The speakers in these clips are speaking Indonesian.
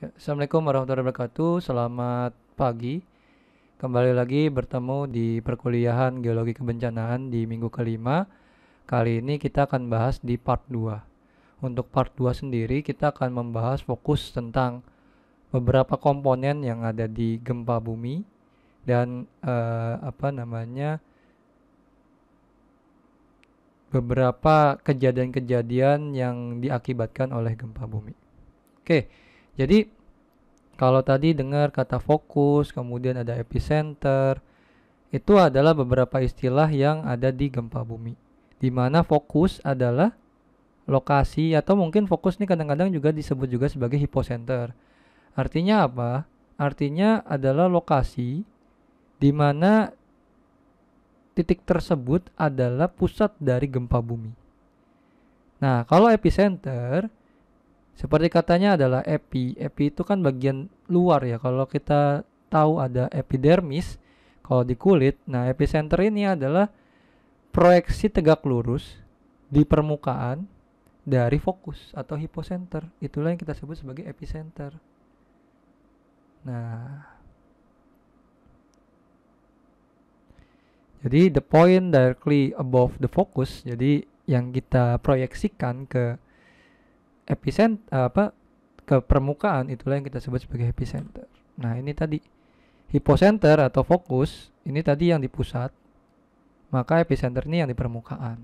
Ya, Assalamualaikum warahmatullahi wabarakatuh. Selamat pagi. Kembali lagi bertemu di perkuliahan geologi kebencanaan di minggu kelima. Kali ini kita akan bahas di part 2. Untuk part 2 sendiri kita akan membahas fokus tentang beberapa komponen yang ada di gempa bumi dan eh, apa namanya beberapa kejadian-kejadian yang diakibatkan oleh gempa bumi. Oke, jadi kalau tadi dengar kata fokus, kemudian ada epicenter, itu adalah beberapa istilah yang ada di gempa bumi. Di mana fokus adalah lokasi atau mungkin fokus ini kadang-kadang juga disebut juga sebagai hipocenter. Artinya apa? Artinya adalah lokasi di mana titik tersebut adalah pusat dari gempa bumi. Nah, kalau epicenter seperti katanya adalah epi. Epi itu kan bagian luar ya. Kalau kita tahu ada epidermis kalau di kulit. Nah, epicenter ini adalah proyeksi tegak lurus di permukaan dari fokus atau hipocenter. Itulah yang kita sebut sebagai epicenter. Nah, Jadi the point directly above the focus, jadi yang kita proyeksikan ke epicent apa ke permukaan itulah yang kita sebut sebagai epicenter. Nah, ini tadi hipocenter atau fokus ini tadi yang di pusat, maka epicenter ini yang di permukaan.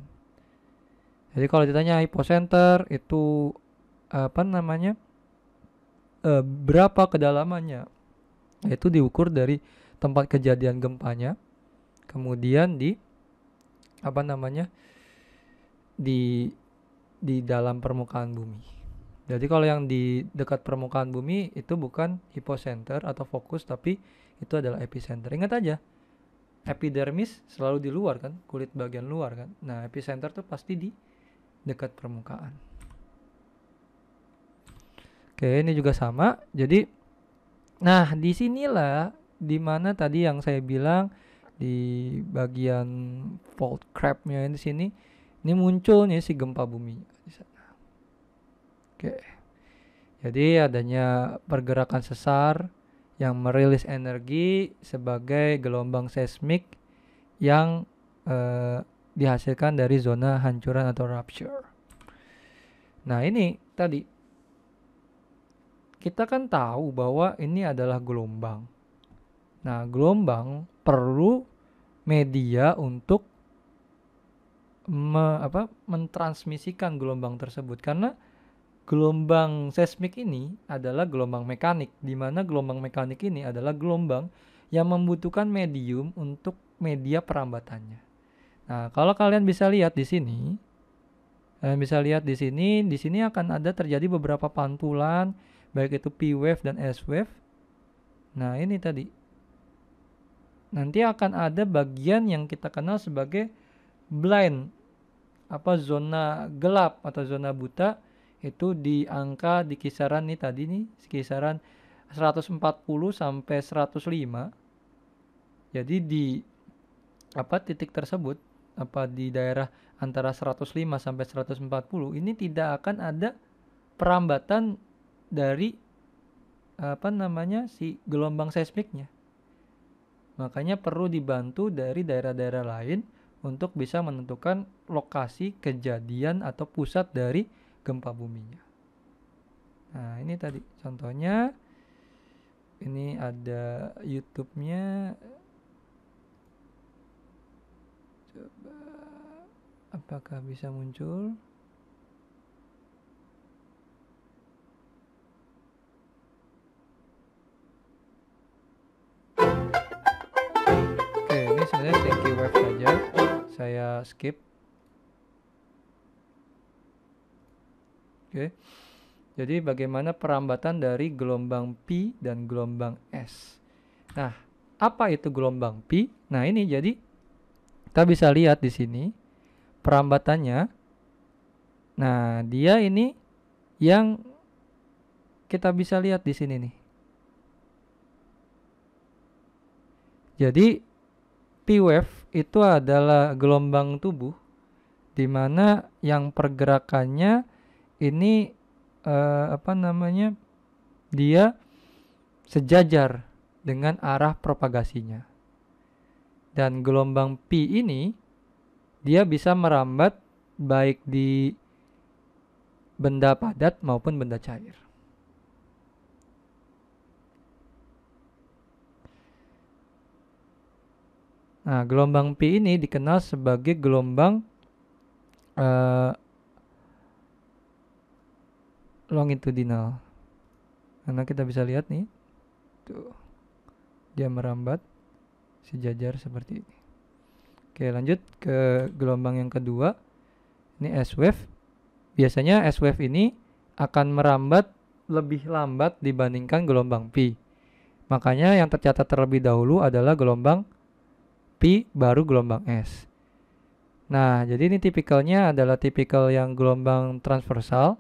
Jadi kalau ditanya hipocenter itu apa namanya? E, berapa kedalamannya? Itu diukur dari tempat kejadian gempanya. Kemudian di apa namanya? di di dalam permukaan bumi. Jadi kalau yang di dekat permukaan bumi itu bukan hipocenter atau fokus tapi itu adalah epicenter. Ingat aja, epidermis selalu di luar kan, kulit bagian luar kan. Nah, epicenter tuh pasti di dekat permukaan. Oke, ini juga sama. Jadi nah, disinilah dimana tadi yang saya bilang di bagian fault crabnya di sini ini munculnya si gempa bumi Oke. Jadi adanya pergerakan sesar yang merilis energi sebagai gelombang seismik yang eh, dihasilkan dari zona hancuran atau rupture. Nah, ini tadi kita kan tahu bahwa ini adalah gelombang. Nah, gelombang perlu media untuk me, apa, mentransmisikan gelombang tersebut karena gelombang seismik ini adalah gelombang mekanik, di mana gelombang mekanik ini adalah gelombang yang membutuhkan medium untuk media perambatannya. Nah, kalau kalian bisa lihat di sini, kalian eh, bisa lihat di sini, di sini akan ada terjadi beberapa pantulan, baik itu P wave dan S wave. Nah, ini tadi. Nanti akan ada bagian yang kita kenal sebagai blind apa zona gelap atau zona buta itu di angka di kisaran nih tadi nih kisaran 140 sampai 105 jadi di apa titik tersebut apa di daerah antara 105 sampai 140 ini tidak akan ada perambatan dari apa namanya si gelombang seismiknya makanya perlu dibantu dari daerah-daerah lain untuk bisa menentukan lokasi kejadian atau pusat dari gempa buminya. Nah, ini tadi contohnya. Ini ada YouTube-nya. Coba apakah bisa muncul? Oke, ini sebenarnya thank you saja. Saya skip Oke. Jadi bagaimana perambatan dari gelombang P dan gelombang S. Nah, apa itu gelombang P? Nah, ini jadi kita bisa lihat di sini perambatannya. Nah, dia ini yang kita bisa lihat di sini nih. Jadi P wave itu adalah gelombang tubuh di mana yang pergerakannya ini uh, apa namanya dia sejajar dengan arah propagasinya dan gelombang P ini dia bisa merambat baik di benda padat maupun benda cair. Nah, gelombang P ini dikenal sebagai gelombang uh, longitudinal karena kita bisa lihat nih tuh dia merambat sejajar seperti ini oke lanjut ke gelombang yang kedua ini S wave biasanya S wave ini akan merambat lebih lambat dibandingkan gelombang P. makanya yang tercatat terlebih dahulu adalah gelombang P, baru gelombang S nah jadi ini tipikalnya adalah tipikal yang gelombang transversal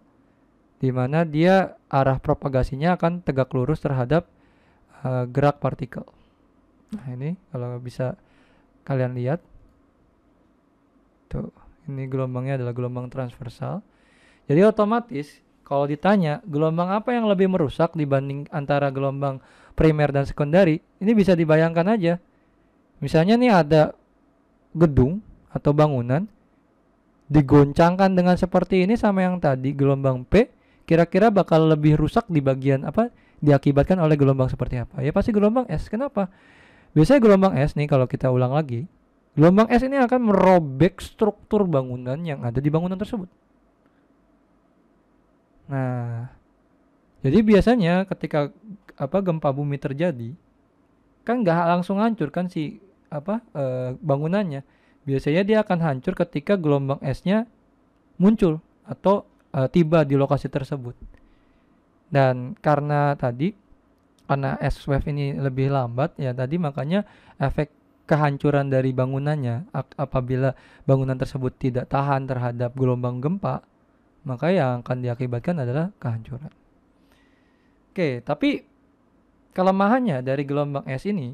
di mana dia arah propagasinya akan tegak lurus terhadap uh, gerak partikel. Nah, ini kalau bisa kalian lihat. Tuh, ini gelombangnya adalah gelombang transversal. Jadi otomatis kalau ditanya gelombang apa yang lebih merusak dibanding antara gelombang primer dan sekundari, ini bisa dibayangkan aja. Misalnya nih ada gedung atau bangunan digoncangkan dengan seperti ini sama yang tadi gelombang P kira-kira bakal lebih rusak di bagian apa diakibatkan oleh gelombang seperti apa? Ya pasti gelombang es. Kenapa? Biasanya gelombang es nih kalau kita ulang lagi, gelombang es ini akan merobek struktur bangunan yang ada di bangunan tersebut. Nah, jadi biasanya ketika apa gempa bumi terjadi, kan nggak langsung hancur kan si apa e, bangunannya. Biasanya dia akan hancur ketika gelombang esnya muncul atau uh, tiba di lokasi tersebut. Dan karena tadi karena S-wave ini lebih lambat ya tadi makanya efek kehancuran dari bangunannya apabila bangunan tersebut tidak tahan terhadap gelombang gempa maka yang akan diakibatkan adalah kehancuran. Oke, tapi kelemahannya dari gelombang S ini,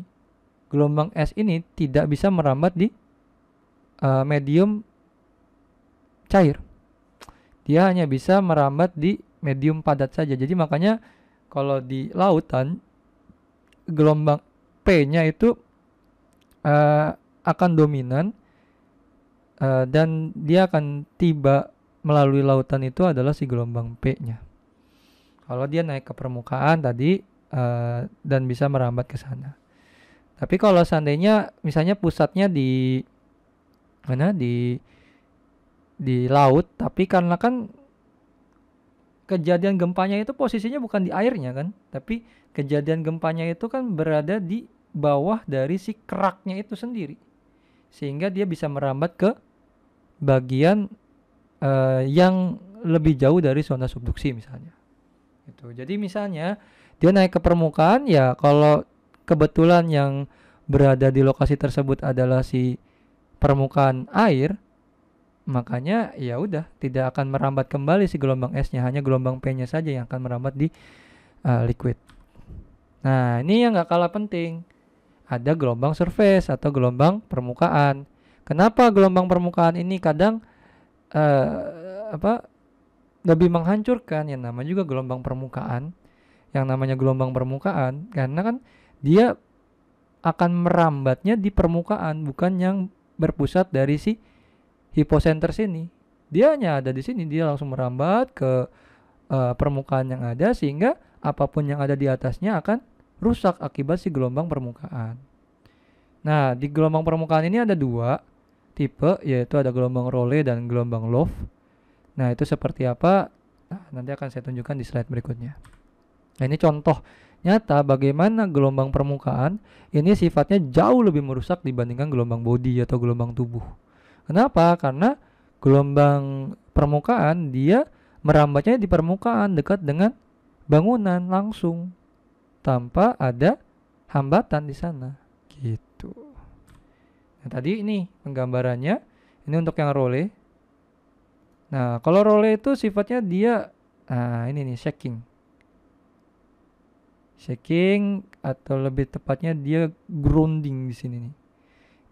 gelombang S ini tidak bisa merambat di uh, medium cair dia hanya bisa merambat di medium padat saja. Jadi makanya kalau di lautan gelombang P-nya itu uh, akan dominan uh, dan dia akan tiba melalui lautan itu adalah si gelombang P-nya. Kalau dia naik ke permukaan tadi uh, dan bisa merambat ke sana. Tapi kalau seandainya misalnya pusatnya di mana di di laut, tapi karena kan kejadian gempanya itu posisinya bukan di airnya kan, tapi kejadian gempanya itu kan berada di bawah dari si keraknya itu sendiri. Sehingga dia bisa merambat ke bagian uh, yang lebih jauh dari zona subduksi misalnya. Itu. Jadi misalnya dia naik ke permukaan ya kalau kebetulan yang berada di lokasi tersebut adalah si permukaan air, makanya ya udah tidak akan merambat kembali si gelombang S-nya hanya gelombang P-nya saja yang akan merambat di uh, liquid. Nah, ini yang nggak kalah penting. Ada gelombang surface atau gelombang permukaan. Kenapa gelombang permukaan ini kadang uh, apa lebih menghancurkan yang namanya juga gelombang permukaan. Yang namanya gelombang permukaan karena kan dia akan merambatnya di permukaan bukan yang berpusat dari si hipocenter sini dia hanya ada di sini dia langsung merambat ke uh, permukaan yang ada sehingga apapun yang ada di atasnya akan rusak akibat si gelombang permukaan. Nah, di gelombang permukaan ini ada dua tipe yaitu ada gelombang Role dan gelombang Love. Nah, itu seperti apa? Nah, nanti akan saya tunjukkan di slide berikutnya. Nah, ini contoh nyata bagaimana gelombang permukaan ini sifatnya jauh lebih merusak dibandingkan gelombang body atau gelombang tubuh. Kenapa? Karena gelombang permukaan dia merambatnya di permukaan dekat dengan bangunan langsung tanpa ada hambatan di sana gitu nah tadi ini penggambarannya ini untuk yang role nah kalau role itu sifatnya dia nah ini nih shaking shaking atau lebih tepatnya dia grounding di sini nih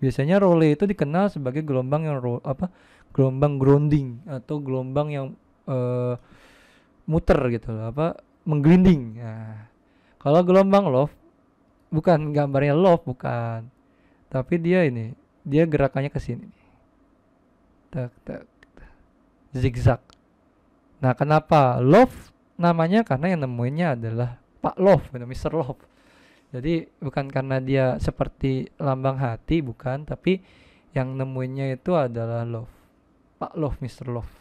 Biasanya Role itu dikenal sebagai gelombang yang ro apa? gelombang grounding atau gelombang yang uh, muter gitu loh, apa? menggrinding Nah, kalau gelombang love bukan gambarnya love bukan. Tapi dia ini, dia gerakannya ke sini. Tak tak zigzag. Nah, kenapa love namanya karena yang nemuinnya adalah Pak Love, Mr. Love jadi bukan karena dia seperti lambang hati bukan tapi yang nemuinnya itu adalah love Pak Love Mr. Love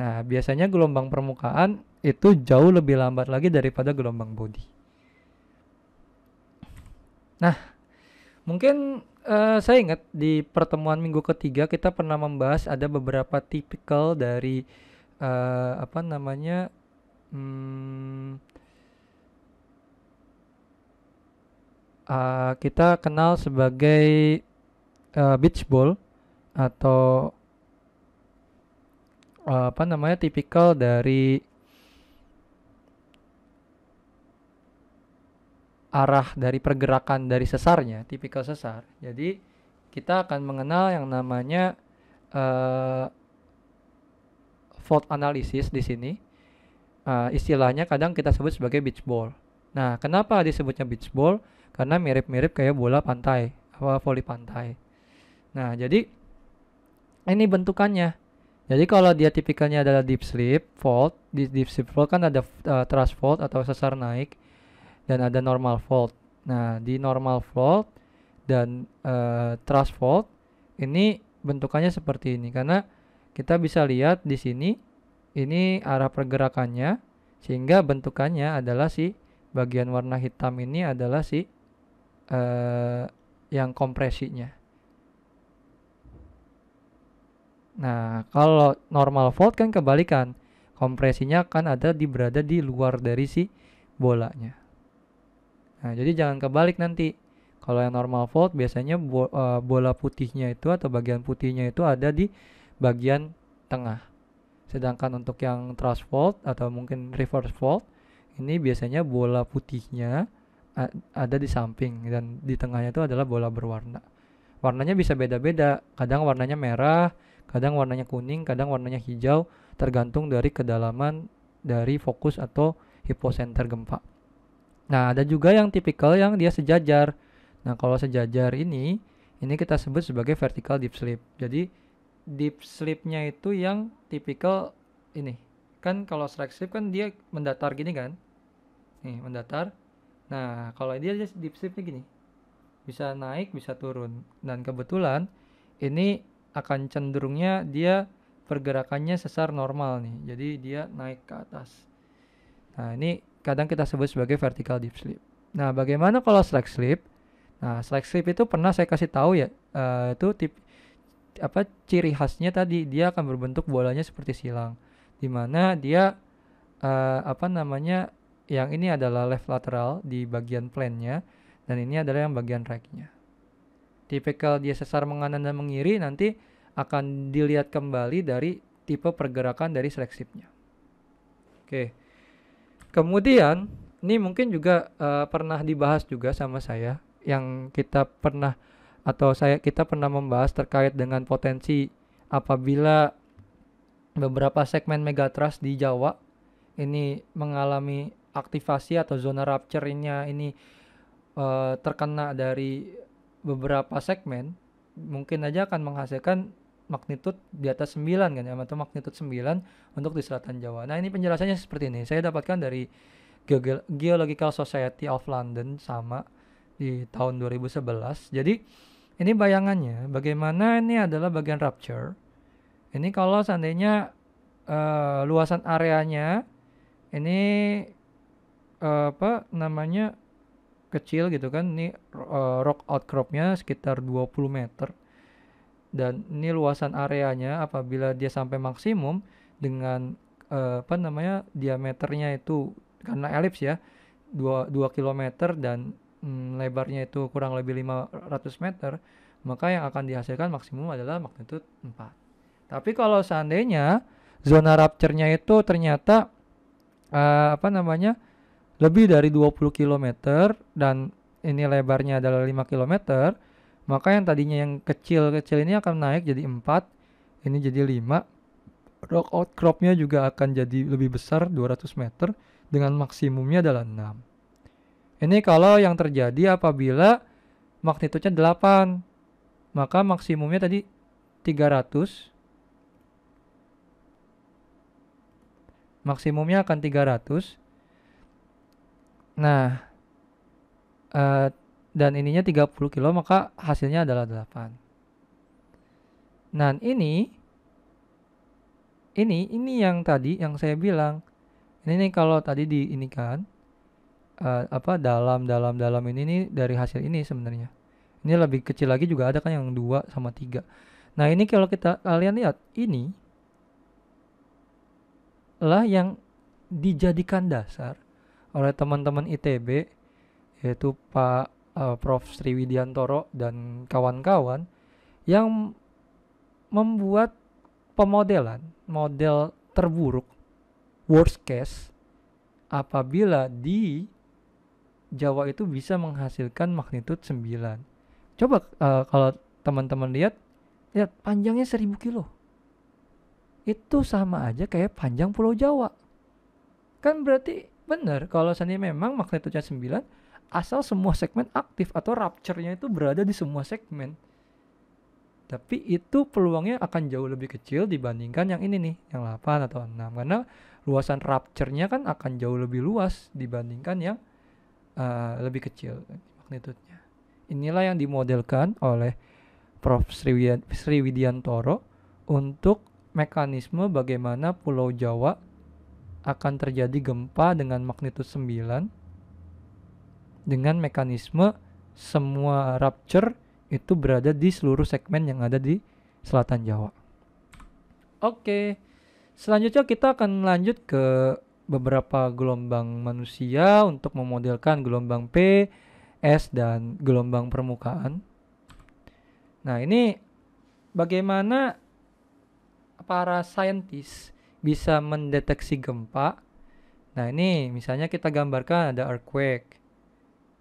nah biasanya gelombang permukaan itu jauh lebih lambat lagi daripada gelombang body nah mungkin uh, saya ingat di pertemuan minggu ketiga kita pernah membahas ada beberapa tipikal dari uh, apa namanya hmm, uh, kita kenal sebagai uh, beach ball atau uh, apa namanya tipikal dari arah dari pergerakan dari sesarnya, tipikal sesar. Jadi kita akan mengenal yang namanya uh, fault analysis di sini. Uh, istilahnya kadang kita sebut sebagai beach ball. Nah, kenapa disebutnya beach ball? karena mirip-mirip kayak bola pantai apa voli pantai nah jadi ini bentukannya jadi kalau dia tipikalnya adalah deep slip fault di deep slip fault kan ada uh, thrust fault atau sesar naik dan ada normal fault nah di normal fault dan uh, thrust fault ini bentukannya seperti ini karena kita bisa lihat di sini ini arah pergerakannya sehingga bentukannya adalah si bagian warna hitam ini adalah si uh, yang kompresinya. Nah, kalau normal volt kan kebalikan. Kompresinya kan ada di berada di luar dari si bolanya. Nah, jadi jangan kebalik nanti. Kalau yang normal volt biasanya bo uh, bola putihnya itu atau bagian putihnya itu ada di bagian tengah. Sedangkan untuk yang thrust fault atau mungkin reverse volt ini biasanya bola putihnya ada di samping dan di tengahnya itu adalah bola berwarna. Warnanya bisa beda-beda. Kadang warnanya merah, kadang warnanya kuning, kadang warnanya hijau, tergantung dari kedalaman dari fokus atau hipocenter gempa. Nah, ada juga yang tipikal yang dia sejajar. Nah, kalau sejajar ini, ini kita sebut sebagai vertical deep sleep. Jadi, deep sleep-nya itu yang tipikal ini. Kan kalau strike sleep kan dia mendatar gini kan. Nih, mendatar. Nah, kalau dia deep sleepnya gini, bisa naik, bisa turun. Dan kebetulan ini akan cenderungnya dia pergerakannya sesar normal nih. Jadi dia naik ke atas. Nah, ini kadang kita sebut sebagai vertical deep sleep. Nah, bagaimana kalau slack sleep? Nah, slack sleep itu pernah saya kasih tahu ya, uh, itu tip apa ciri khasnya tadi dia akan berbentuk bolanya seperti silang, di mana dia uh, apa namanya yang ini adalah left lateral di bagian nya dan ini adalah yang bagian right-nya. Tipikal dia sesar menganan dan mengiri nanti akan dilihat kembali dari tipe pergerakan dari seleksipnya. Oke. Kemudian ini mungkin juga uh, pernah dibahas juga sama saya yang kita pernah atau saya kita pernah membahas terkait dengan potensi apabila beberapa segmen megatrust di Jawa ini mengalami aktivasi atau zona rupture ini ini uh, eh, terkena dari beberapa segmen mungkin aja akan menghasilkan magnitud di atas 9 kan ya atau magnitud 9 untuk di selatan Jawa. Nah, ini penjelasannya seperti ini. Saya dapatkan dari Ge Geological Society of London sama di tahun 2011. Jadi ini bayangannya bagaimana ini adalah bagian rupture. Ini kalau seandainya uh, luasan areanya ini Eh, apa namanya kecil gitu kan ini uh, rock outcropnya sekitar 20 meter dan ini luasan areanya apabila dia sampai maksimum dengan uh, apa namanya diameternya itu karena elips ya 2, 2 km dan mm, lebarnya itu kurang lebih 500 meter maka yang akan dihasilkan maksimum adalah magnitude 4 tapi kalau seandainya zona rupture-nya itu ternyata uh, apa namanya lebih dari 20 km dan ini lebarnya adalah 5 km, maka yang tadinya yang kecil-kecil ini akan naik jadi 4, ini jadi 5. Rock outcropnya juga akan jadi lebih besar 200 meter dengan maksimumnya adalah 6. Ini kalau yang terjadi apabila magnitudenya 8, maka maksimumnya tadi 300 maksimumnya akan 300 Nah, uh, dan ininya 30 kilo maka hasilnya adalah 8. Nah, ini ini ini yang tadi yang saya bilang. Ini nih kalau tadi di ini kan uh, apa dalam dalam dalam ini nih dari hasil ini sebenarnya. Ini lebih kecil lagi juga ada kan yang 2 sama 3. Nah, ini kalau kita kalian lihat ini lah yang dijadikan dasar oleh teman-teman ITB yaitu Pak uh, Prof Sri Widiantoro dan kawan-kawan yang membuat pemodelan model terburuk worst case apabila di Jawa itu bisa menghasilkan magnitude 9. Coba uh, kalau teman-teman lihat lihat panjangnya 1000 kilo. Itu sama aja kayak panjang Pulau Jawa. Kan berarti Bener, kalau seandainya memang magnitudonya 9, asal semua segmen aktif atau rapture-nya itu berada di semua segmen. Tapi itu peluangnya akan jauh lebih kecil dibandingkan yang ini nih, yang 8 atau 6. Karena luasan rapture-nya kan akan jauh lebih luas dibandingkan yang uh, lebih kecil magnitudenya. Inilah yang dimodelkan oleh Prof. Sriwidiantoro untuk mekanisme bagaimana Pulau Jawa akan terjadi gempa dengan magnitude 9 dengan mekanisme semua rupture itu berada di seluruh segmen yang ada di selatan Jawa. Oke. Selanjutnya kita akan lanjut ke beberapa gelombang manusia untuk memodelkan gelombang P, S dan gelombang permukaan. Nah, ini bagaimana para saintis bisa mendeteksi gempa. Nah, ini misalnya kita gambarkan ada earthquake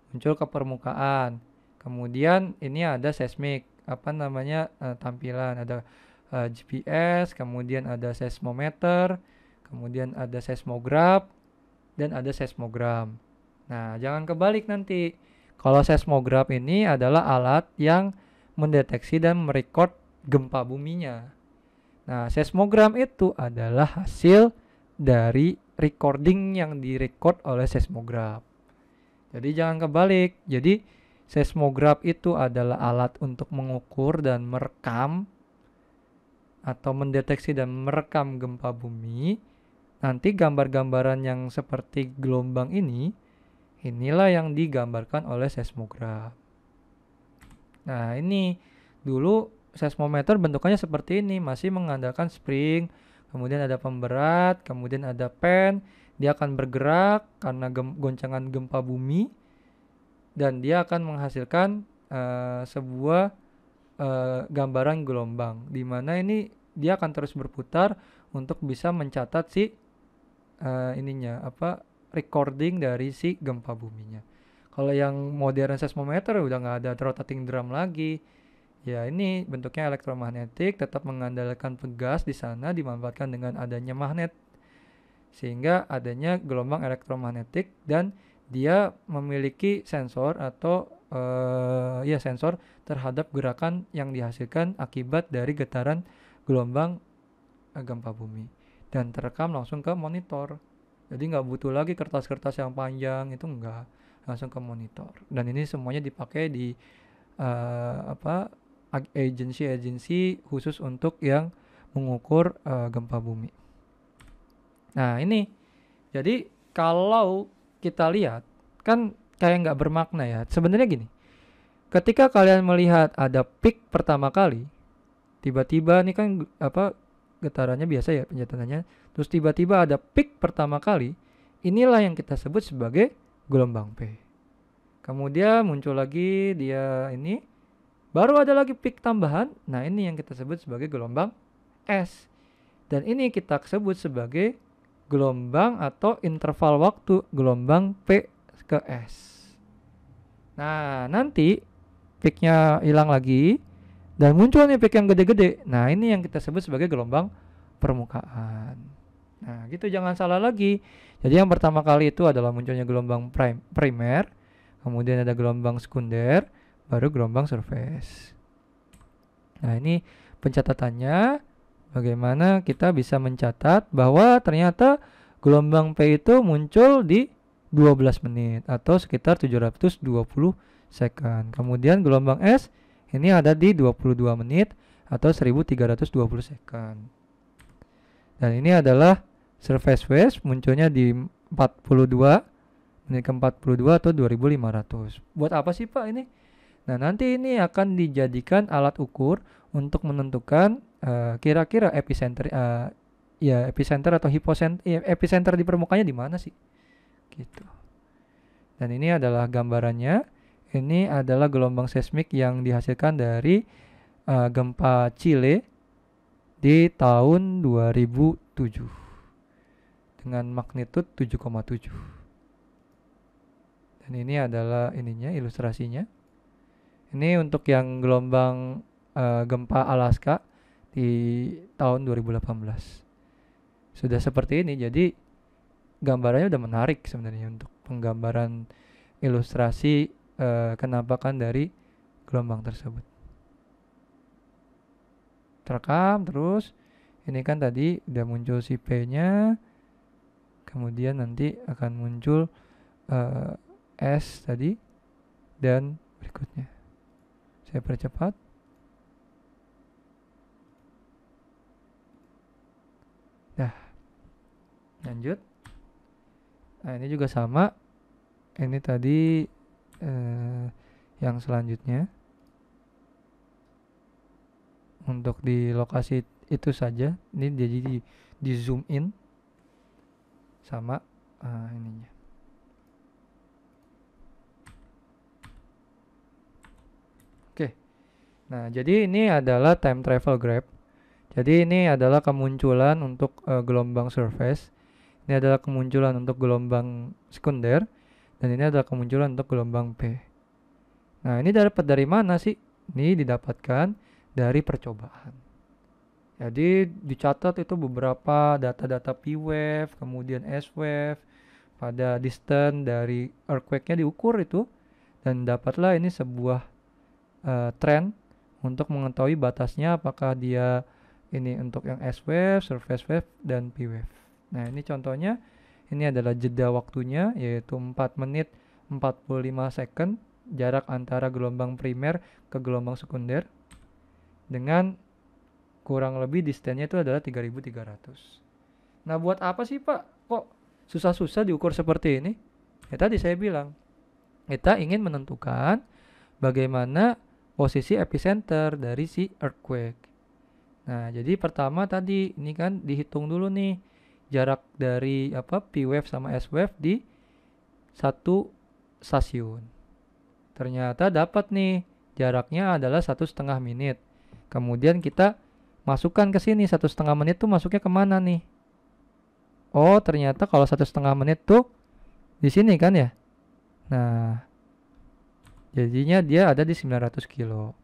muncul ke permukaan. Kemudian ini ada seismik, apa namanya? Uh, tampilan ada uh, eh, GPS, kemudian ada seismometer, kemudian ada seismograf dan ada seismogram. Nah, jangan kebalik nanti. Kalau seismograf ini adalah alat yang mendeteksi dan merekod gempa buminya. Nah, seismogram itu adalah hasil dari recording yang direcord oleh seismograf. Jadi jangan kebalik. Jadi seismograf itu adalah alat untuk mengukur dan merekam atau mendeteksi dan merekam gempa bumi. Nanti gambar-gambaran yang seperti gelombang ini inilah yang digambarkan oleh seismograf. Nah, ini dulu seismometer bentukannya seperti ini, masih mengandalkan spring, kemudian ada pemberat, kemudian ada pen, dia akan bergerak karena gem goncangan gempa bumi dan dia akan menghasilkan uh, sebuah uh, gambaran gelombang di mana ini dia akan terus berputar untuk bisa mencatat si uh, ininya apa recording dari si gempa buminya. Kalau yang modern seismometer udah nggak ada rotating drum lagi, Ya, ini bentuknya elektromagnetik tetap mengandalkan pegas di sana dimanfaatkan dengan adanya magnet. Sehingga adanya gelombang elektromagnetik dan dia memiliki sensor atau uh, ya sensor terhadap gerakan yang dihasilkan akibat dari getaran gelombang eh, gempa bumi dan terekam langsung ke monitor. Jadi nggak butuh lagi kertas-kertas yang panjang itu enggak langsung ke monitor. Dan ini semuanya dipakai di uh, apa agensi-agensi khusus untuk yang mengukur uh, gempa bumi. Nah ini jadi kalau kita lihat kan kayak nggak bermakna ya. Sebenarnya gini, ketika kalian melihat ada peak pertama kali, tiba-tiba ini kan apa getarannya biasa ya penjatuhannya, Terus tiba-tiba ada peak pertama kali, inilah yang kita sebut sebagai gelombang P. Kemudian muncul lagi dia ini Baru ada lagi peak tambahan. Nah, ini yang kita sebut sebagai gelombang S. Dan ini kita sebut sebagai gelombang atau interval waktu gelombang P ke S. Nah, nanti peaknya hilang lagi dan munculnya peak yang gede-gede. Nah, ini yang kita sebut sebagai gelombang permukaan. Nah, gitu jangan salah lagi. Jadi yang pertama kali itu adalah munculnya gelombang prim primer, kemudian ada gelombang sekunder, baru gelombang surface. Nah, ini pencatatannya bagaimana kita bisa mencatat bahwa ternyata gelombang P itu muncul di 12 menit atau sekitar 720 second. Kemudian gelombang S ini ada di 22 menit atau 1320 second. Dan ini adalah surface wave munculnya di 42 menit ke 42 atau 2500. Buat apa sih Pak ini? Nah, nanti ini akan dijadikan alat ukur untuk menentukan eh, kira-kira uh, epicenter uh, ya epicenter atau hipocenter iya, epicenter di permukaannya di mana sih? Gitu. Dan ini adalah gambarannya. Ini adalah gelombang seismik yang dihasilkan dari uh, gempa Chile di tahun 2007 dengan magnitude 7,7. Dan ini adalah ininya ilustrasinya. Ini untuk yang gelombang uh, gempa Alaska di tahun 2018. Sudah seperti ini, jadi gambarannya udah menarik sebenarnya untuk penggambaran ilustrasi uh, eh, kenampakan dari gelombang tersebut. Terekam terus, ini kan tadi udah muncul si P-nya, kemudian nanti akan muncul uh, S tadi, dan berikutnya saya percepat Dah, lanjut nah ini juga sama ini tadi eh, yang selanjutnya untuk di lokasi itu saja ini jadi di, di zoom in sama uh, ininya Nah, jadi ini adalah time travel grab Jadi ini adalah kemunculan untuk uh, gelombang surface. Ini adalah kemunculan untuk gelombang sekunder dan ini adalah kemunculan untuk gelombang P. Nah, ini dapat dari mana sih? Ini didapatkan dari percobaan. Jadi dicatat itu beberapa data-data P wave, kemudian S wave pada distance dari earthquake-nya diukur itu dan dapatlah ini sebuah uh, eh, tren untuk mengetahui batasnya apakah dia ini untuk yang S wave, surface wave, dan P wave. Nah ini contohnya ini adalah jeda waktunya yaitu 4 menit 45 second jarak antara gelombang primer ke gelombang sekunder dengan kurang lebih distance-nya itu adalah 3300. Nah buat apa sih Pak? Kok susah-susah diukur seperti ini? Ya tadi saya bilang kita ingin menentukan bagaimana posisi epicenter dari si earthquake. Nah, jadi pertama tadi ini kan dihitung dulu nih jarak dari apa P wave sama S wave di satu stasiun. Ternyata dapat nih jaraknya adalah satu setengah menit. Kemudian kita masukkan ke sini satu setengah menit tuh masuknya kemana nih? Oh ternyata kalau satu setengah menit tuh di sini kan ya. Nah Jadinya dia ada di 900 kilo.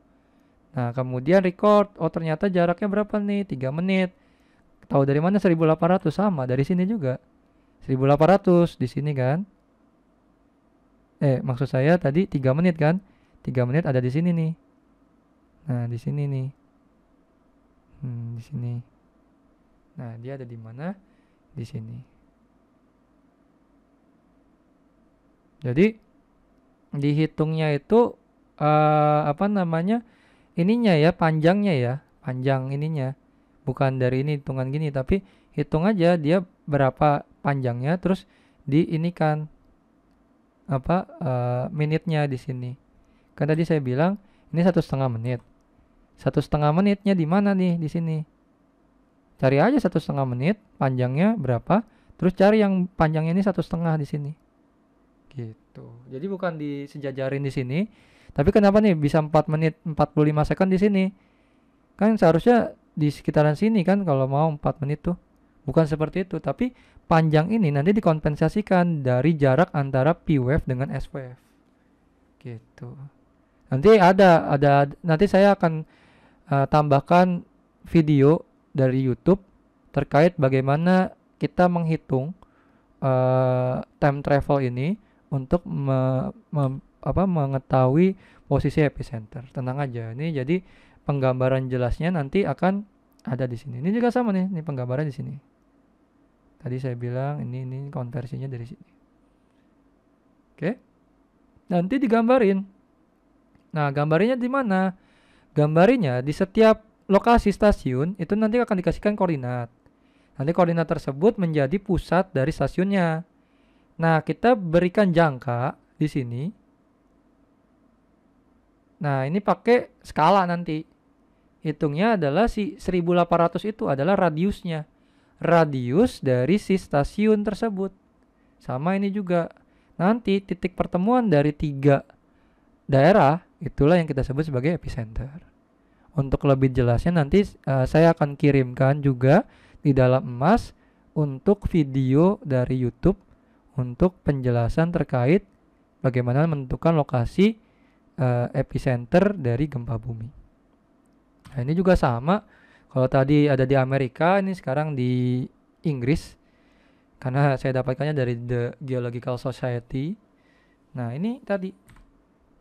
Nah, kemudian record. Oh, ternyata jaraknya berapa nih? 3 menit. Tahu dari mana 1800? Sama, dari sini juga. 1800 di sini kan. Eh, maksud saya tadi 3 menit kan? 3 menit ada di sini nih. Nah, di sini nih. Hmm, di sini. Nah, dia ada di mana? Di sini. Jadi, dihitungnya itu uh, apa namanya ininya ya panjangnya ya panjang ininya bukan dari ini hitungan gini tapi hitung aja dia berapa panjangnya terus di ini kan apa uh, eh, menitnya di sini kan tadi saya bilang ini satu setengah menit satu setengah menitnya di mana nih di sini cari aja satu setengah menit panjangnya berapa terus cari yang panjangnya ini satu setengah di sini gitu gitu. Jadi bukan disejajarin di sini. Tapi kenapa nih bisa 4 menit 45 second di sini? Kan seharusnya di sekitaran sini kan kalau mau 4 menit tuh. Bukan seperti itu, tapi panjang ini nanti dikompensasikan dari jarak antara P wave dengan S wave. Gitu. Nanti ada ada nanti saya akan uh, tambahkan video dari YouTube terkait bagaimana kita menghitung uh, time travel ini untuk me, me, apa, mengetahui posisi epicenter. Tenang aja, ini jadi penggambaran jelasnya nanti akan ada di sini. Ini juga sama nih, ini penggambaran di sini. Tadi saya bilang ini ini konversinya dari sini. Oke. Nanti digambarin. Nah, gambarnya di mana? Gambarnya di setiap lokasi stasiun itu nanti akan dikasihkan koordinat. Nanti koordinat tersebut menjadi pusat dari stasiunnya. Nah, kita berikan jangka di sini. Nah, ini pakai skala nanti. Hitungnya adalah si 1800 itu adalah radiusnya. Radius dari si stasiun tersebut. Sama ini juga. Nanti titik pertemuan dari tiga daerah itulah yang kita sebut sebagai epicenter. Untuk lebih jelasnya nanti uh, saya akan kirimkan juga di dalam emas untuk video dari YouTube untuk penjelasan terkait bagaimana menentukan lokasi uh, epicenter dari gempa bumi. Nah, ini juga sama. Kalau tadi ada di Amerika, ini sekarang di Inggris. Karena saya dapatkannya dari The Geological Society. Nah, ini tadi.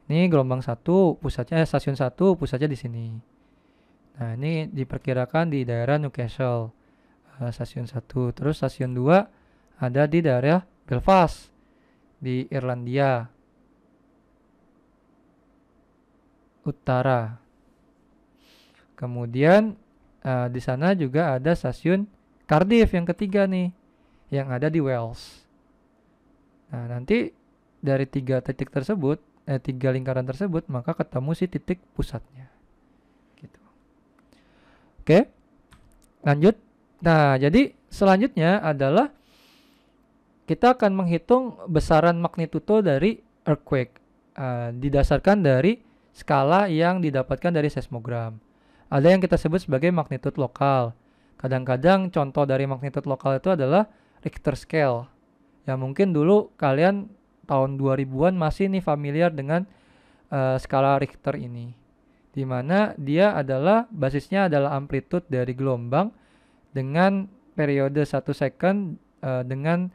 Ini gelombang satu, pusatnya eh, stasiun satu, pusatnya di sini. Nah, ini diperkirakan di daerah Newcastle, uh, stasiun satu. Terus stasiun 2 ada di daerah Belfast di Irlandia Utara. Kemudian uh, di sana juga ada stasiun Cardiff yang ketiga nih yang ada di Wales. Nah, nanti dari tiga titik tersebut, eh, tiga lingkaran tersebut, maka ketemu si titik pusatnya. Gitu. Oke, lanjut. Nah, jadi selanjutnya adalah kita akan menghitung besaran magnitudo dari earthquake uh, didasarkan dari skala yang didapatkan dari seismogram. Ada yang kita sebut sebagai magnitude lokal. Kadang-kadang contoh dari magnitude lokal itu adalah Richter scale. Ya mungkin dulu kalian tahun 2000-an masih nih familiar dengan uh, skala Richter ini. Di mana dia adalah basisnya adalah amplitude dari gelombang dengan periode 1 second uh, dengan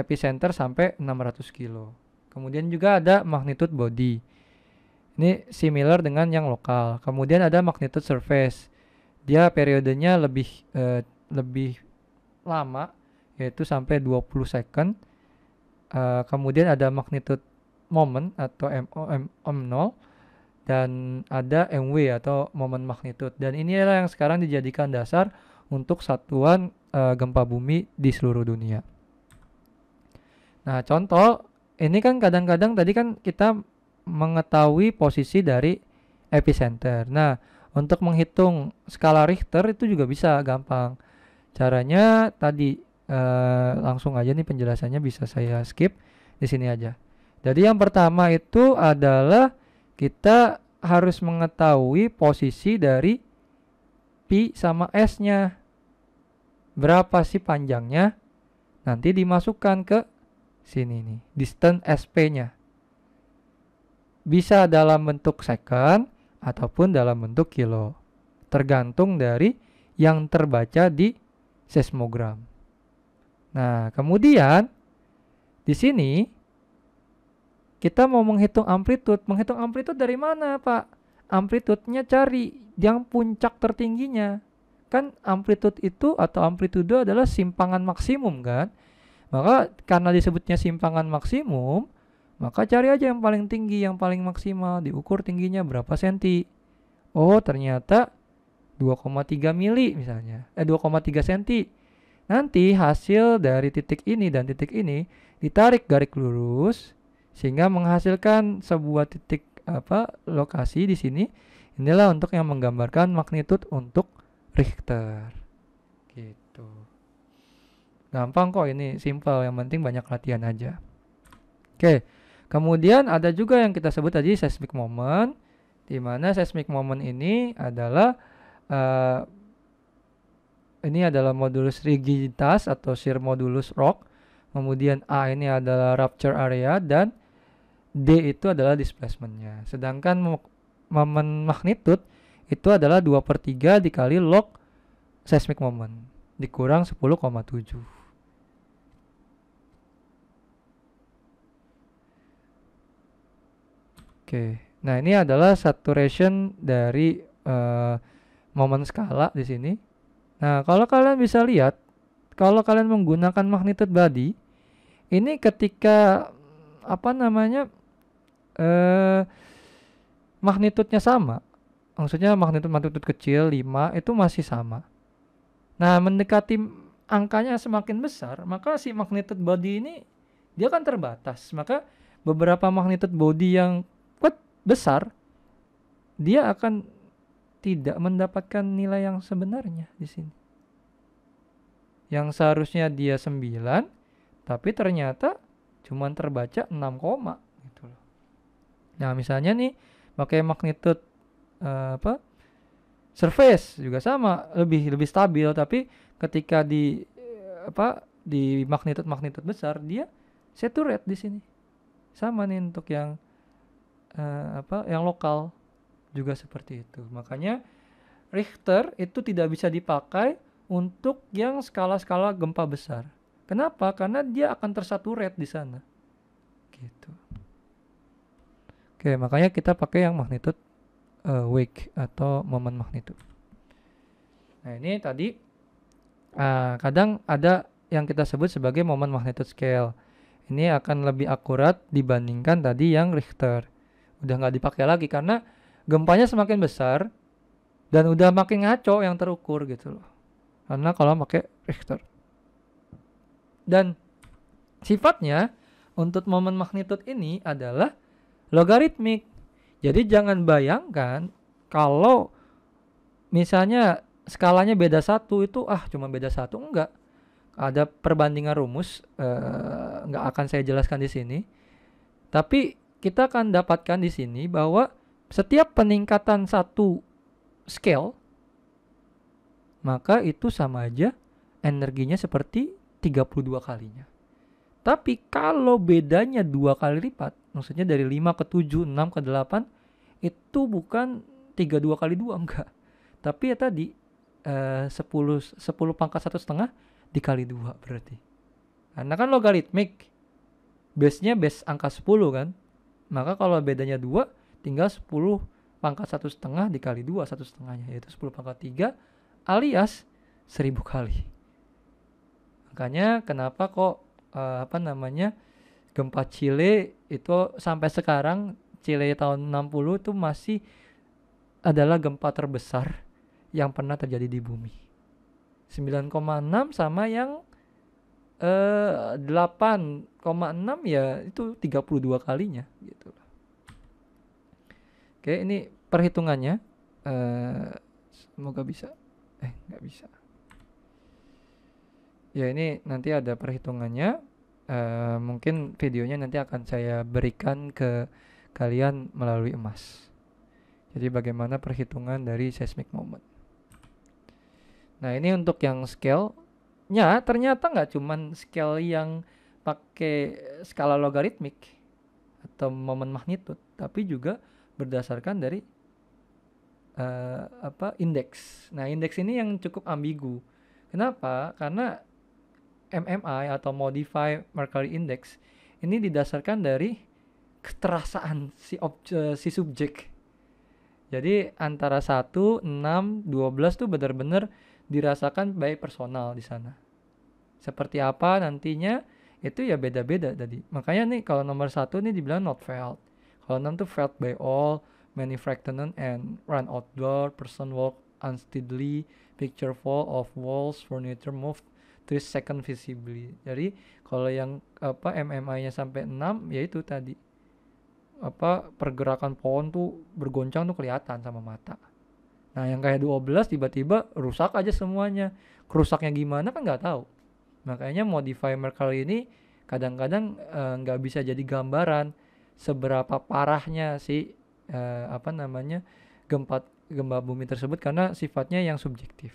epicenter sampai 600 kilo. Kemudian juga ada magnitude body. Ini similar dengan yang lokal. Kemudian ada magnitude surface. Dia periodenya lebih eh, lebih lama yaitu sampai 20 second. Eh, kemudian ada magnitude moment atau MOM M0 dan ada MW atau moment magnitude dan ini adalah yang sekarang dijadikan dasar untuk satuan eh, gempa bumi di seluruh dunia. Nah, contoh ini kan kadang-kadang tadi kan kita mengetahui posisi dari epicenter. Nah, untuk menghitung skala Richter itu juga bisa gampang. Caranya tadi eh, langsung aja nih penjelasannya bisa saya skip di sini aja. Jadi yang pertama itu adalah kita harus mengetahui posisi dari p sama s-nya. Berapa sih panjangnya? Nanti dimasukkan ke sini nih distance SP-nya bisa dalam bentuk second ataupun dalam bentuk kilo tergantung dari yang terbaca di seismogram. Nah, kemudian di sini kita mau menghitung amplitude. Menghitung amplitude dari mana, Pak? Amplitude-nya cari yang puncak tertingginya. Kan amplitude itu atau amplitudo adalah simpangan maksimum kan? Maka karena disebutnya simpangan maksimum, maka cari aja yang paling tinggi, yang paling maksimal, diukur tingginya berapa senti. Oh, ternyata 2,3 mili misalnya, eh 2,3 senti. Nanti hasil dari titik ini dan titik ini ditarik garis lurus sehingga menghasilkan sebuah titik apa lokasi di sini. Inilah untuk yang menggambarkan magnitude untuk Richter. Gitu. Gampang kok ini, simple. Yang penting banyak latihan aja. Oke, kemudian ada juga yang kita sebut tadi seismic moment, di mana seismic moment ini adalah uh, ini adalah modulus rigiditas atau shear modulus rock. Kemudian A ini adalah rupture area dan D itu adalah displacementnya. Sedangkan momen magnitude itu adalah dua per tiga dikali log seismic moment dikurang 10,7. Oke. Nah, ini adalah saturation dari uh, momen skala di sini. Nah, kalau kalian bisa lihat, kalau kalian menggunakan magnitude body, ini ketika apa namanya eh magnitudenya sama, maksudnya magnitude magnitude kecil 5 itu masih sama. Nah, mendekati angkanya semakin besar, maka si magnitude body ini dia kan terbatas. Maka beberapa magnitude body yang besar, dia akan tidak mendapatkan nilai yang sebenarnya di sini. Yang seharusnya dia 9, tapi ternyata cuma terbaca 6 koma gitu loh. Nah, misalnya nih pakai magnitude uh, apa? Surface juga sama, lebih lebih stabil tapi ketika di eh, apa di magnitude magnitude besar dia saturate di sini. Sama nih untuk yang uh, apa yang lokal juga seperti itu. Makanya Richter itu tidak bisa dipakai untuk yang skala-skala gempa besar. Kenapa? Karena dia akan tersaturate di sana. Gitu. Oke, makanya kita pakai yang magnitude uh, wake atau momen magnitude. Nah, ini tadi uh, kadang ada yang kita sebut sebagai momen magnitude scale. Ini akan lebih akurat dibandingkan tadi yang Richter udah nggak dipakai lagi karena gempanya semakin besar dan udah makin ngaco yang terukur gitu loh karena kalau pakai Richter dan sifatnya untuk momen magnitud ini adalah logaritmik jadi jangan bayangkan kalau misalnya skalanya beda satu itu ah cuma beda satu enggak ada perbandingan rumus eh, nggak akan saya jelaskan di sini tapi kita akan dapatkan di sini bahwa setiap peningkatan satu scale maka itu sama aja energinya seperti 32 kalinya. Tapi kalau bedanya dua kali lipat, maksudnya dari 5 ke 7, 6 ke 8, itu bukan 32 kali 2, enggak. Tapi ya tadi eh, 10, 10 pangkat satu setengah dikali dua berarti. Karena kan logaritmik, base-nya base angka 10 kan, maka kalau bedanya 2 tinggal 10 pangkat satu setengah dikali 2 satu setengahnya yaitu 10 pangkat 3 alias 1000 kali makanya kenapa kok uh, apa namanya gempa Chile itu sampai sekarang Chile tahun 60 itu masih adalah gempa terbesar yang pernah terjadi di bumi 9,6 sama yang eh, 8 ya itu 32 kalinya gitu Oke, ini perhitungannya uh, semoga bisa eh nggak bisa. Ya ini nanti ada perhitungannya. Uh, mungkin videonya nanti akan saya berikan ke kalian melalui emas. Jadi bagaimana perhitungan dari seismic moment. Nah ini untuk yang scale-nya ternyata nggak cuman scale yang pakai skala logaritmik atau momen magnitud, tapi juga berdasarkan dari uh, apa indeks. Nah, indeks ini yang cukup ambigu. Kenapa? Karena MMI atau Modified Mercury Index ini didasarkan dari keterasaan si obje, eh, si subjek. Jadi antara 1, 6, 12 tuh benar-benar dirasakan baik personal di sana. Seperti apa nantinya itu ya beda-beda tadi makanya nih kalau nomor satu nih dibilang not felt kalau enam tuh felt by all many fractinant and run outdoor person walk unsteadily picture fall of walls furniture moved three second visibly jadi kalau yang apa MMI nya sampai 6 ya itu tadi apa pergerakan pohon tuh bergoncang tuh kelihatan sama mata nah yang kayak 12 tiba-tiba rusak aja semuanya kerusaknya gimana kan nggak tahu Makanya modifier kali ini kadang-kadang eh, nggak -kadang, e, bisa jadi gambaran seberapa parahnya si e, apa namanya gempa gempa bumi tersebut karena sifatnya yang subjektif.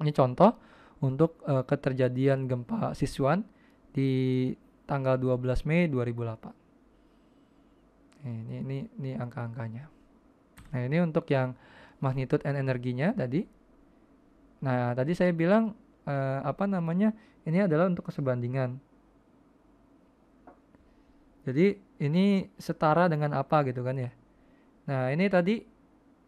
Ini contoh untuk e, keterjadian gempa Sichuan di tanggal 12 Mei 2008. Ini ini ini angka-angkanya. Nah, ini untuk yang magnitude and energinya tadi. Nah, tadi saya bilang uh, apa namanya ini adalah untuk kesebandingan jadi ini setara dengan apa gitu kan ya nah ini tadi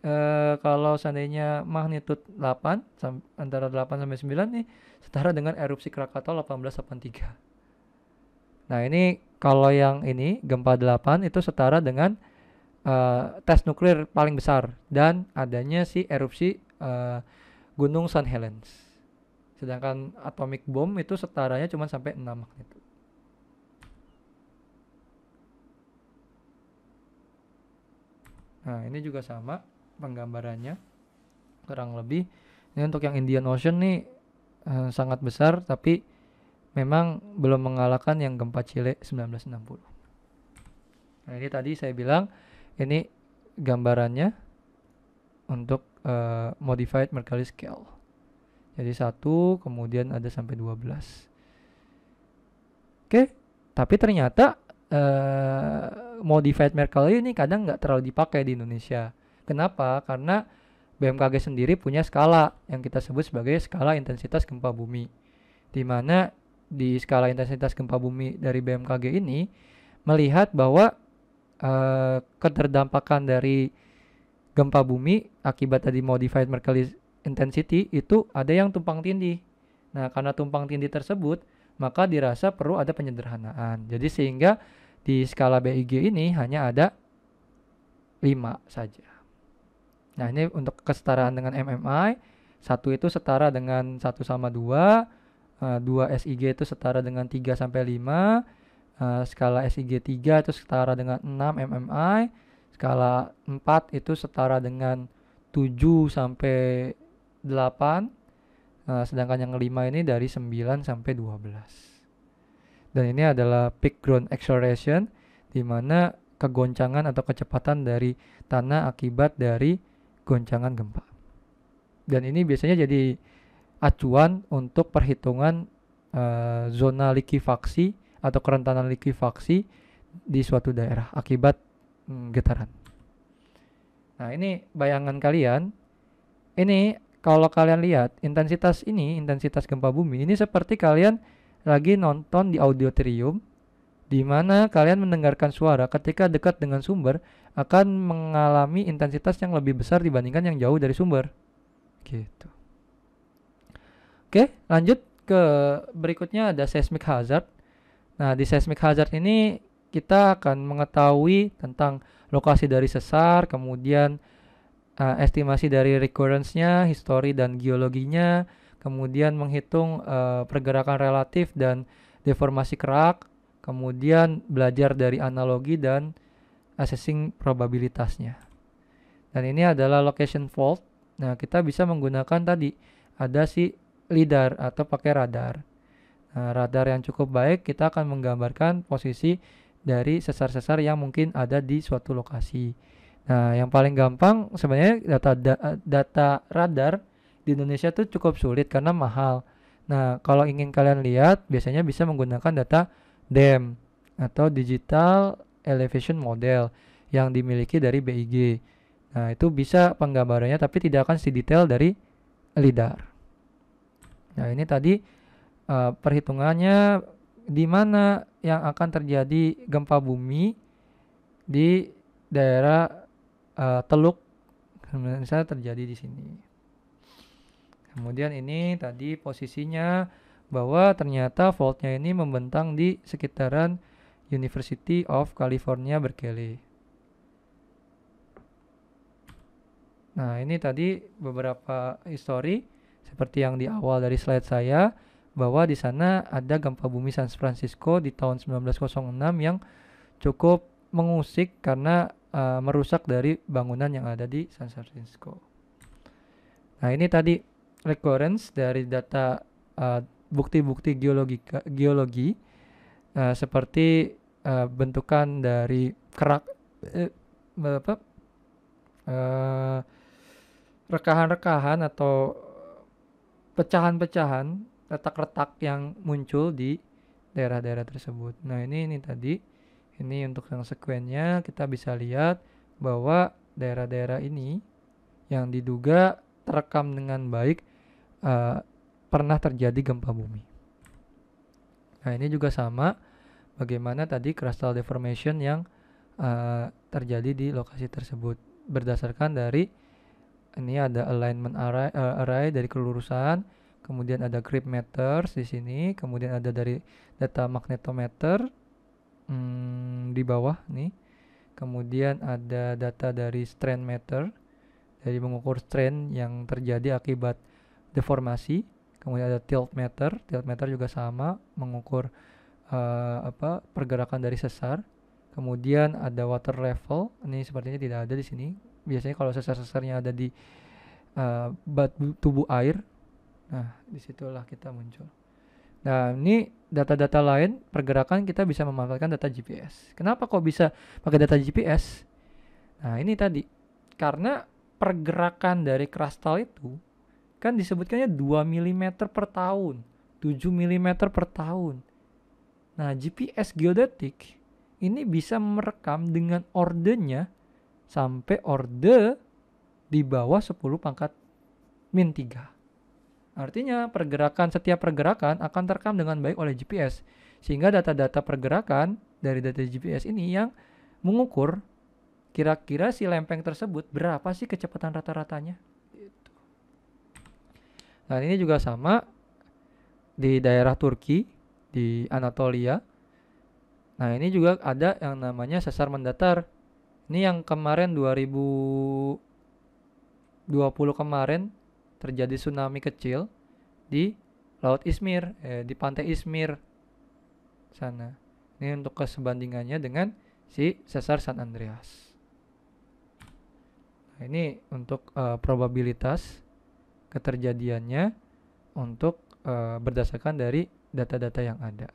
eh, kalau seandainya magnitude 8 antara 8 sampai 9 nih setara dengan erupsi Krakatau 1883 nah ini kalau yang ini gempa 8 itu setara dengan uh, tes nuklir paling besar dan adanya si erupsi uh, Gunung San Helens sedangkan atomic bomb itu setaranya cuma sampai 6 magnet. nah ini juga sama penggambarannya kurang lebih ini untuk yang Indian Ocean nih eh, sangat besar tapi memang belum mengalahkan yang gempa Chile 1960 nah ini tadi saya bilang ini gambarannya untuk uh, modified Mercalli scale jadi satu, kemudian ada sampai 12. Oke, okay. tapi ternyata uh, eh, modified Mercalli ini kadang nggak terlalu dipakai di Indonesia. Kenapa? Karena BMKG sendiri punya skala yang kita sebut sebagai skala intensitas gempa bumi. Di mana di skala intensitas gempa bumi dari BMKG ini melihat bahwa uh, keterdampakan dari gempa bumi akibat tadi modified Mercalli intensity itu ada yang tumpang tindih. Nah, karena tumpang tindih tersebut, maka dirasa perlu ada penyederhanaan. Jadi sehingga di skala BIG ini hanya ada 5 saja. Nah, ini untuk kesetaraan dengan MMI, satu itu setara dengan 1 sama 2, 2 SIG itu setara dengan 3 sampai 5, eh, skala SIG 3 itu setara dengan 6 MMI, skala 4 itu setara dengan 7 sampai 8 nah, eh, sedangkan yang kelima ini dari 9 sampai 12 dan ini adalah peak ground acceleration di mana kegoncangan atau kecepatan dari tanah akibat dari goncangan gempa dan ini biasanya jadi acuan untuk perhitungan uh, zona likuifaksi atau kerentanan likuifaksi di suatu daerah akibat mm, getaran. Nah, ini bayangan kalian. Ini kalau kalian lihat intensitas ini, intensitas gempa bumi ini seperti kalian lagi nonton di auditorium di mana kalian mendengarkan suara ketika dekat dengan sumber akan mengalami intensitas yang lebih besar dibandingkan yang jauh dari sumber. Gitu. Oke, lanjut ke berikutnya ada seismic hazard. Nah, di seismic hazard ini kita akan mengetahui tentang lokasi dari sesar, kemudian uh, estimasi dari recurrence-nya, histori dan geologinya, kemudian menghitung uh, pergerakan relatif dan deformasi kerak, kemudian belajar dari analogi dan assessing probabilitasnya. Dan ini adalah location fault. Nah, kita bisa menggunakan tadi ada si lidar atau pakai radar. Nah, radar yang cukup baik kita akan menggambarkan posisi dari sesar-sesar yang mungkin ada di suatu lokasi. Nah, yang paling gampang sebenarnya data da, data radar di Indonesia itu cukup sulit karena mahal. Nah, kalau ingin kalian lihat, biasanya bisa menggunakan data DEM atau Digital Elevation Model yang dimiliki dari BIG. Nah, itu bisa penggambarannya tapi tidak akan si detail dari LIDAR. Nah, ini tadi uh, perhitungannya di mana yang akan terjadi gempa bumi di daerah uh, teluk misalnya terjadi di sini. Kemudian ini tadi posisinya bahwa ternyata voltnya ini membentang di sekitaran University of California Berkeley. Nah, ini tadi beberapa histori seperti yang di awal dari slide saya bahwa di sana ada gempa bumi San Francisco di tahun 1906 yang cukup mengusik karena uh, merusak dari bangunan yang ada di San Francisco. Nah, ini tadi recurrence dari data eh, bukti-bukti uh, geologi geologi uh, seperti uh, bentukan dari kerak eh, apa uh, rekahan-rekahan atau pecahan-pecahan retak-retak yang muncul di daerah-daerah tersebut. Nah, ini ini tadi ini untuk yang sekuennya kita bisa lihat bahwa daerah-daerah ini yang diduga terekam dengan baik uh, pernah terjadi gempa bumi. Nah ini juga sama bagaimana tadi crustal deformation yang uh, terjadi di lokasi tersebut berdasarkan dari ini ada alignment array, uh, array dari kelurusan, kemudian ada grip meters di sini, kemudian ada dari data magnetometer hmm, di bawah nih. Kemudian ada data dari strain meter, dari mengukur strain yang terjadi akibat deformasi. Kemudian ada tilt meter, tilt meter juga sama mengukur uh, apa pergerakan dari sesar. Kemudian ada water level, ini sepertinya tidak ada di sini. Biasanya kalau sesar-sesarnya ada di uh, batu tubuh air, nah disitulah kita muncul. Nah, ini data-data lain pergerakan kita bisa memanfaatkan data GPS. Kenapa kok bisa pakai data GPS? Nah, ini tadi karena pergerakan dari kristal itu kan disebutkannya 2 mm per tahun, 7 mm per tahun. Nah, GPS geodetik ini bisa merekam dengan ordernya sampai orde di bawah 10 pangkat min 3. Artinya, pergerakan setiap pergerakan akan terekam dengan baik oleh GPS, sehingga data-data pergerakan dari data GPS ini yang mengukur kira-kira si lempeng tersebut berapa sih kecepatan rata-ratanya. Nah, ini juga sama di daerah Turki, di Anatolia. Nah, ini juga ada yang namanya sesar mendatar. Ini yang kemarin 2020 kemarin terjadi tsunami kecil di Laut Izmir, eh, di pantai Izmir sana. Ini untuk kesebandingannya dengan si sesar San Andreas. Nah, ini untuk uh, probabilitas keterjadiannya untuk uh, berdasarkan dari data-data yang ada.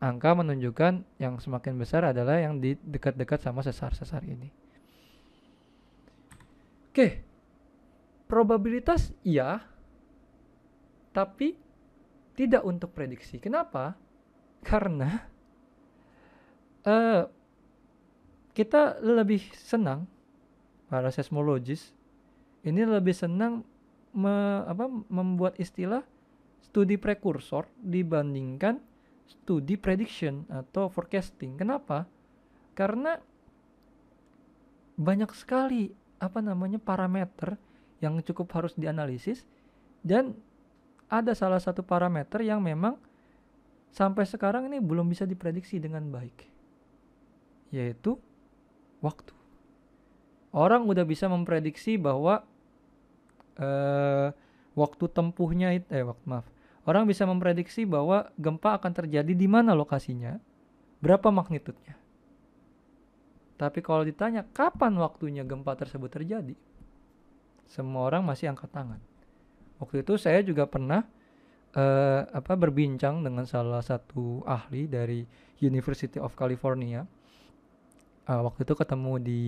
Angka menunjukkan yang semakin besar adalah yang di dekat-dekat sama sesar-sesar ini. Oke, okay. Probabilitas iya, tapi tidak untuk prediksi. Kenapa? Karena uh, kita lebih senang para seismologis ini lebih senang me, apa, membuat istilah studi prekursor dibandingkan studi prediction atau forecasting. Kenapa? Karena banyak sekali apa namanya parameter yang cukup harus dianalisis dan ada salah satu parameter yang memang sampai sekarang ini belum bisa diprediksi dengan baik yaitu waktu. Orang udah bisa memprediksi bahwa eh, waktu tempuhnya itu eh waktu maaf. Orang bisa memprediksi bahwa gempa akan terjadi di mana lokasinya, berapa magnitudnya Tapi kalau ditanya kapan waktunya gempa tersebut terjadi, semua orang masih angkat tangan. Waktu itu saya juga pernah uh, apa berbincang dengan salah satu ahli dari University of California. Uh, waktu itu ketemu di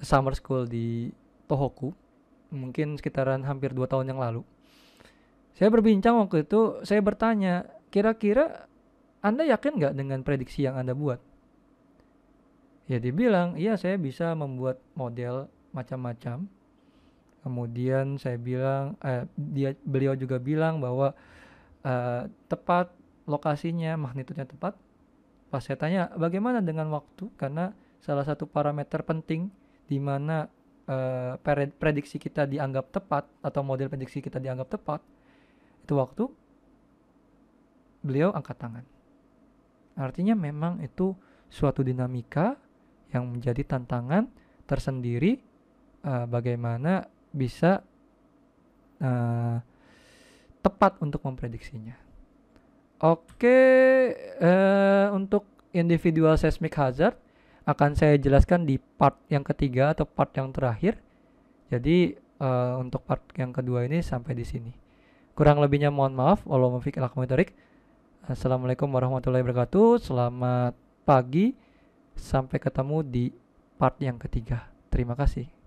summer school di Tohoku, mungkin sekitaran hampir dua tahun yang lalu. Saya berbincang waktu itu, saya bertanya, kira-kira Anda yakin nggak dengan prediksi yang Anda buat? Ya dibilang, iya saya bisa membuat model macam-macam, kemudian saya bilang eh, dia beliau juga bilang bahwa eh, tepat lokasinya magnitudenya tepat pas saya tanya bagaimana dengan waktu karena salah satu parameter penting di mana eh, prediksi kita dianggap tepat atau model prediksi kita dianggap tepat itu waktu beliau angkat tangan artinya memang itu suatu dinamika yang menjadi tantangan tersendiri uh, bagaimana bisa uh, tepat untuk memprediksinya. Oke, uh, untuk individual seismic hazard akan saya jelaskan di part yang ketiga atau part yang terakhir. Jadi uh, untuk part yang kedua ini sampai di sini. Kurang lebihnya mohon maaf. Assalamualaikum warahmatullahi wabarakatuh. Selamat pagi. Sampai ketemu di part yang ketiga. Terima kasih.